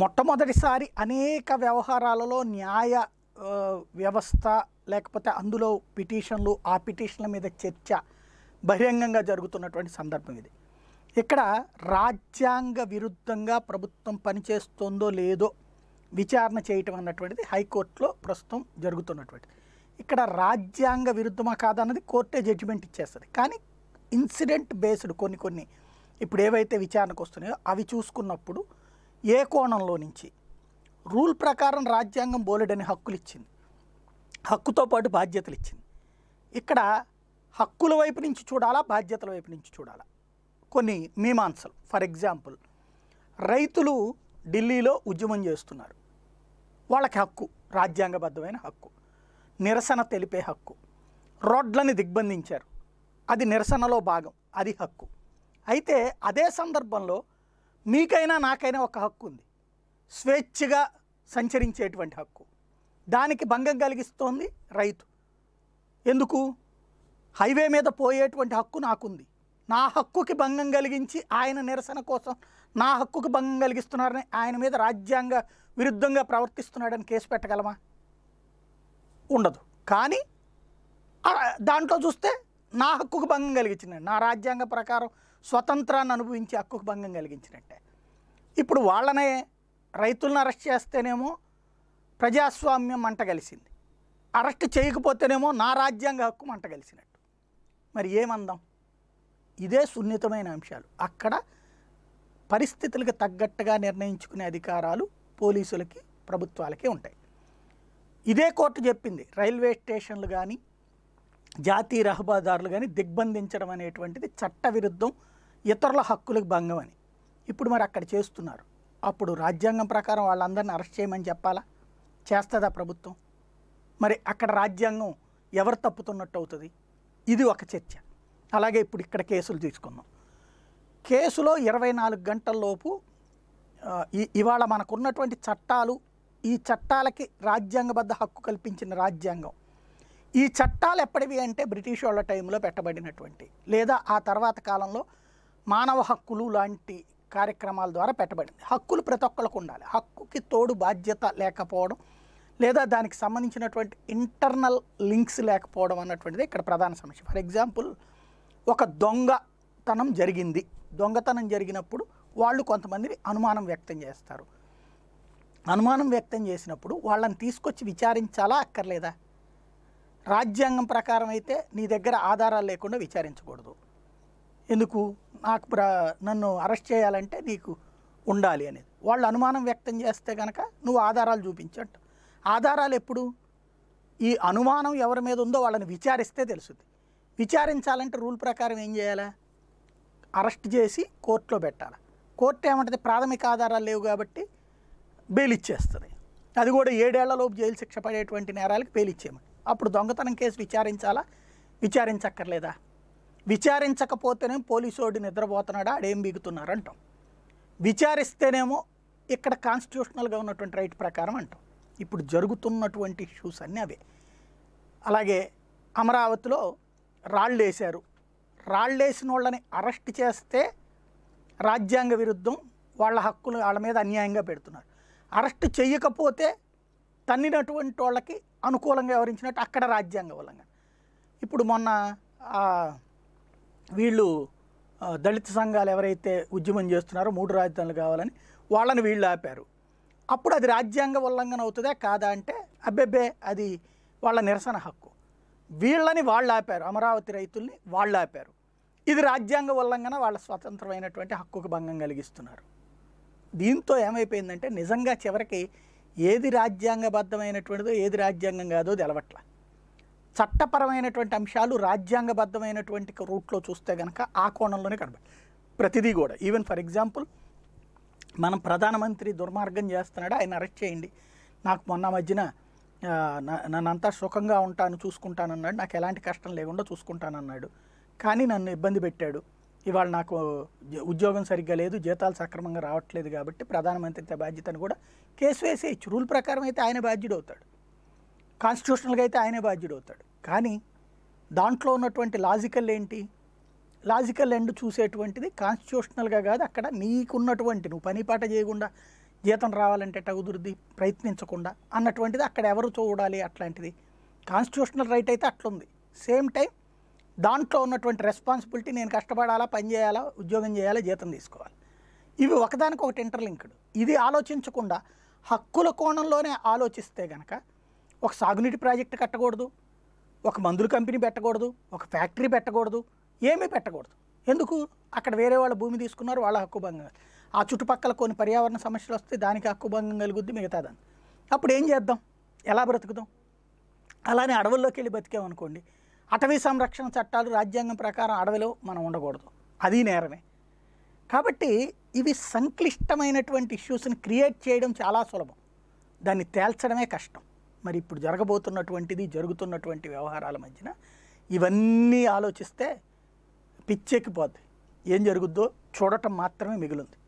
మొట్టమొదటిసారి అనేక వ్యవహారాలలో న్యాయ వ్యవస్థ లేకపోతే అందులో పిటిషన్లు ఆ పిటిషన్ల మీద చర్చ బహిరంగంగా జరుగుతున్నటువంటి సందర్భం ఇది ఇక్కడ రాజ్యాంగ విరుద్ధంగా ప్రభుత్వం పనిచేస్తుందో లేదో విచారణ చేయటం అన్నటువంటిది హైకోర్టులో ప్రస్తుతం జరుగుతున్నటువంటిది ఇక్కడ రాజ్యాంగ విరుద్ధమా కాదన్నది కోర్టే జడ్జిమెంట్ ఇచ్చేస్తుంది కానీ ఇన్సిడెంట్ బేస్డ్ కొన్ని కొన్ని ఇప్పుడు ఏవైతే విచారణకు వస్తున్నాయో అవి చూసుకున్నప్పుడు ఏ కోణంలో నుంచి రూల్ ప్రకారం రాజ్యాంగం బోలెడని హక్కులు ఇచ్చింది హక్కుతో పాటు బాధ్యతలు ఇచ్చింది ఇక్కడ హక్కుల వైపు నుంచి చూడాలా బాధ్యతల వైపు నుంచి చూడాలా కొన్ని మీమాంసలు ఫర్ ఎగ్జాంపుల్ రైతులు ఢిల్లీలో ఉద్యమం చేస్తున్నారు వాళ్ళకి హక్కు రాజ్యాంగబద్ధమైన హక్కు నిరసన తెలిపే హక్కు రోడ్లని దిగ్బంధించారు అది నిరసనలో భాగం అది హక్కు అయితే అదే సందర్భంలో మీకైనా నాకైనా ఒక హక్కు ఉంది స్వేచ్ఛగా సంచరించేటువంటి హక్కు దానికి భంగం కలిగిస్తోంది రైతు ఎందుకు హైవే మీద పోయేటువంటి హక్కు నాకుంది నా హక్కుకి భంగం కలిగించి ఆయన నిరసన కోసం నా హక్కుకి భంగం కలిగిస్తున్నారని ఆయన మీద రాజ్యాంగ విరుద్ధంగా ప్రవర్తిస్తున్నాడని కేసు పెట్టగలమా ఉండదు కానీ దాంట్లో చూస్తే నా హక్కుకు భంగం కలిగించింది నా రాజ్యాంగ ప్రకారం స్వతంత్రాన్ని అనుభవించి హక్కుకు భంగం కలిగించినట్టే ఇప్పుడు వాళ్ళనే రైతులను అరెస్ట్ చేస్తేనేమో ప్రజాస్వామ్యం మంట కలిసింది అరెస్ట్ చేయకపోతేనేమో నా రాజ్యాంగ హక్కు మంట కలిసినట్టు మరి ఏమందాం ఇదే సున్నితమైన అంశాలు అక్కడ పరిస్థితులకు తగ్గట్టుగా నిర్ణయించుకునే అధికారాలు పోలీసులకి ప్రభుత్వాలకే ఉంటాయి ఇదే కోర్టు చెప్పింది రైల్వే స్టేషన్లు కానీ జాతీయ రహబాదారులు కానీ దిగ్బంధించడం అనేటువంటిది చట్టవిరుద్ధం ఇతరుల హక్కులకు భంగం అని ఇప్పుడు మరి అక్కడ చేస్తున్నారు అప్పుడు రాజ్యాంగం ప్రకారం వాళ్ళందరిని అరెస్ట్ చేయమని చెప్పాలా చేస్తుందా ప్రభుత్వం మరి అక్కడ రాజ్యాంగం ఎవరు తప్పుతున్నట్టు అవుతుంది ఇది ఒక చర్చ అలాగే ఇప్పుడు ఇక్కడ కేసులు తీసుకుందాం కేసులో ఇరవై నాలుగు గంటల్లోపు ఇవాళ మనకున్నటువంటి చట్టాలు ఈ చట్టాలకి రాజ్యాంగబద్ధ హక్కు కల్పించిన రాజ్యాంగం ఈ చట్టాలు ఎప్పటివి అంటే బ్రిటిష్ వాళ్ళ టైంలో పెట్టబడినటువంటి లేదా ఆ తర్వాత కాలంలో మానవ హక్కులు లాంటి కార్యక్రమాల ద్వారా పెట్టబడింది హక్కులు ప్రతి ఒక్కరికి ఉండాలి హక్కుకి తోడు బాధ్యత లేకపోవడం లేదా దానికి సంబంధించినటువంటి ఇంటర్నల్ లింక్స్ లేకపోవడం అన్నటువంటిది ఇక్కడ ప్రధాన సమస్య ఫర్ ఎగ్జాంపుల్ ఒక దొంగతనం జరిగింది దొంగతనం జరిగినప్పుడు వాళ్ళు కొంతమందిని అనుమానం వ్యక్తం చేస్తారు అనుమానం వ్యక్తం చేసినప్పుడు వాళ్ళని తీసుకొచ్చి విచారించాలా అక్కర్లేదా రాజ్యాంగం ప్రకారం అయితే నీ దగ్గర ఆధారాలు లేకుండా విచారించకూడదు ఎందుకు నాకు నన్ను అరెస్ట్ చేయాలంటే నీకు ఉండాలి అనేది వాళ్ళు అనుమానం వ్యక్తం చేస్తే కనుక నువ్వు ఆధారాలు చూపించంట ఆధారాలు ఎప్పుడు ఈ అనుమానం ఎవరి మీద ఉందో వాళ్ళని విచారిస్తే తెలుస్తుంది విచారించాలంటే రూల్ ప్రకారం ఏం చేయాలా అరెస్ట్ చేసి కోర్టులో పెట్టాలి కోర్టు ఏమంటుంది ప్రాథమిక ఆధారాలు లేవు కాబట్టి బెయిల్ ఇచ్చేస్తుంది అది కూడా ఏడేళ్లలోపు జైలు శిక్ష పడేటువంటి నేరాలకు బెయిల్ ఇచ్చేయమని అప్పుడు దొంగతనం కేసు విచారించాలా విచారించక్కర్లేదా విచారించకపోతేనే పోలీసోడి నిద్రపోతున్నాడా ఆడేం బిగుతున్నారు అంటాం విచారిస్తేనేమో ఇక్కడ కాన్స్టిట్యూషనల్గా ఉన్నటువంటి రైట్ ప్రకారం అంటాం ఇప్పుడు జరుగుతున్నటువంటి ఇష్యూస్ అన్నీ అవే అలాగే అమరావతిలో రాళ్ళు వేశారు రాళ్ళు వేసిన వాళ్ళని అరెస్ట్ చేస్తే రాజ్యాంగ విరుద్ధం వాళ్ళ హక్కులు వాళ్ళ మీద అన్యాయంగా పెడుతున్నారు అరెస్ట్ చేయకపోతే తన్నినటువంటి వాళ్ళకి అనుకూలంగా వివరించినట్టు అక్కడ రాజ్యాంగ ఉల్లంఘన ఇప్పుడు మొన్న వీళ్ళు దళిత సంఘాలు ఎవరైతే ఉద్యమం చేస్తున్నారో మూడు రాజధానులు కావాలని వాళ్ళని వీళ్ళు ఆపారు అప్పుడు అది రాజ్యాంగ ఉల్లంఘన అవుతుందా కాదా అంటే అబ్బెబ్బే అది వాళ్ళ నిరసన హక్కు వీళ్ళని వాళ్ళు ఆపారు అమరావతి రైతుల్ని వాళ్ళు ఆపారు ఇది రాజ్యాంగ ఉల్లంఘన వాళ్ళ స్వతంత్రమైనటువంటి హక్కుకు భంగం కలిగిస్తున్నారు దీంతో ఏమైపోయిందంటే నిజంగా చివరికి ఏది రాజ్యాంగబద్ధమైనటువంటిదో ఏది రాజ్యాంగం కాదో తెలవట్ల చట్టపరమైనటువంటి అంశాలు రాజ్యాంగబద్ధమైనటువంటి రూట్లో చూస్తే కనుక ఆ కోణంలోనే కనబడి ప్రతిదీ కూడా ఈవెన్ ఫర్ ఎగ్జాంపుల్ మనం ప్రధానమంత్రి దుర్మార్గం చేస్తున్నాడు ఆయన అరెస్ట్ చేయండి నాకు మొన్న మధ్యన నన్నంతా సుఖంగా ఉంటాను చూసుకుంటానన్నాడు నాకు ఎలాంటి కష్టం లేకుండా చూసుకుంటానన్నాడు కానీ నన్ను ఇబ్బంది పెట్టాడు ఇవాళ నాకు ఉద్యోగం సరిగ్గా లేదు జీతాలు సక్రమంగా రావట్లేదు కాబట్టి ప్రధానమంత్రి బాధ్యతను కూడా కేసు వేసేయచ్చు రూల్ ప్రకారం అయితే ఆయన బాధ్యుడవుతాడు కాన్స్టిట్యూషనల్గా అయితే ఆయనే బాధ్యుడవుతాడు కానీ దాంట్లో ఉన్నటువంటి లాజికల్ ఏంటి లాజికల్ ఎండ్ చూసేటువంటిది కాన్స్టిట్యూషనల్గా కాదు అక్కడ నీకున్నటువంటి నువ్వు పని పాట చేయకుండా జీతం రావాలంటే టగుదురుది ప్రయత్నించకుండా అన్నటువంటిది అక్కడ ఎవరు చూడాలి అట్లాంటిది కాన్స్టిట్యూషనల్ రైట్ అయితే అట్లుంది సేమ్ టైం దాంట్లో ఉన్నటువంటి రెస్పాన్సిబిలిటీ నేను కష్టపడాలా పని చేయాలా ఉద్యోగం చేయాలా జీతం తీసుకోవాలి ఇవి ఒకదానికి ఒకటి ఇంటర్లింక్డ్ ఇది ఆలోచించకుండా హక్కుల కోణంలోనే ఆలోచిస్తే గనక ఒక సాగునీటి ప్రాజెక్టు కట్టకూడదు ఒక మందుల కంపెనీ పెట్టకూడదు ఒక ఫ్యాక్టరీ పెట్టకూడదు ఏమీ పెట్టకూడదు ఎందుకు అక్కడ వేరే వాళ్ళ భూమి తీసుకున్నారు వాళ్ళ హక్కు భంగం ఆ చుట్టుపక్కల కొన్ని పర్యావరణ సమస్యలు వస్తే దానికి హక్కు భంగం కలుగుద్ది మిగతాదని అప్పుడు ఏం చేద్దాం ఎలా బ్రతుకుదాం అలానే అడవుల్లోకి వెళ్ళి బతికామనుకోండి అటవీ సంరక్షణ చట్టాలు రాజ్యాంగం ప్రకారం అడవిలో మనం ఉండకూడదు అది నేరమే కాబట్టి ఇవి సంక్లిష్టమైనటువంటి ఇష్యూస్ని క్రియేట్ చేయడం చాలా సులభం దాన్ని తేల్చడమే కష్టం మరి ఇప్పుడు జరగబోతున్నటువంటిది జరుగుతున్నటువంటి వ్యవహారాల మధ్యన ఇవన్నీ ఆలోచిస్తే పిచ్చెక్కిపోద్ది ఏం జరుగుద్దో చూడటం మాత్రమే మిగులుంది